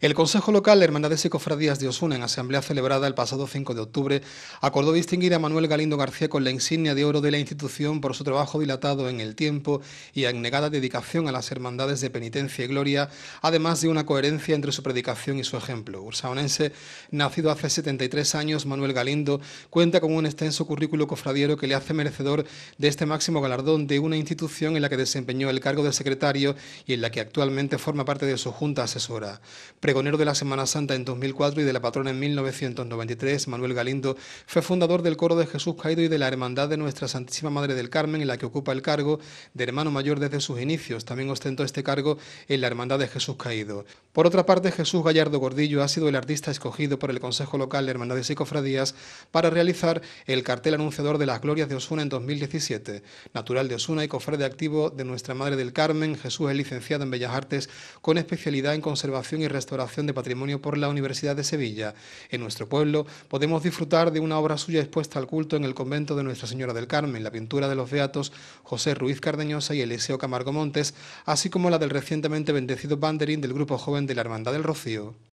El Consejo Local de Hermandades y Cofradías de Osuna, en asamblea celebrada el pasado 5 de octubre, acordó distinguir a Manuel Galindo García con la insignia de oro de la institución por su trabajo dilatado en el tiempo y abnegada dedicación a las hermandades de penitencia y gloria, además de una coherencia entre su predicación y su ejemplo. Ursaonense, nacido hace 73 años, Manuel Galindo cuenta con un extenso currículo cofradiero que le hace merecedor de este máximo galardón de una institución en la que desempeñó el cargo de secretario y en la que actualmente forma parte de su junta asesora pregonero de la Semana Santa en 2004 y de la patrona en 1993, Manuel Galindo fue fundador del Coro de Jesús Caído y de la Hermandad de Nuestra Santísima Madre del Carmen, en la que ocupa el cargo de hermano mayor desde sus inicios. También ostentó este cargo en la Hermandad de Jesús Caído. Por otra parte, Jesús Gallardo Gordillo ha sido el artista escogido por el Consejo Local de Hermandades y Cofradías para realizar el cartel anunciador de las glorias de Osuna en 2017. Natural de Osuna y cofrade activo de Nuestra Madre del Carmen, Jesús es licenciado en Bellas Artes con especialidad en conservación y restauración de patrimonio por la Universidad de Sevilla. En nuestro pueblo podemos disfrutar de una obra suya expuesta al culto en el convento de Nuestra Señora del Carmen, la pintura de los Beatos José Ruiz Cardeñosa y Eliseo Camargo Montes, así como la del recientemente bendecido banderín del grupo joven de la Hermandad del Rocío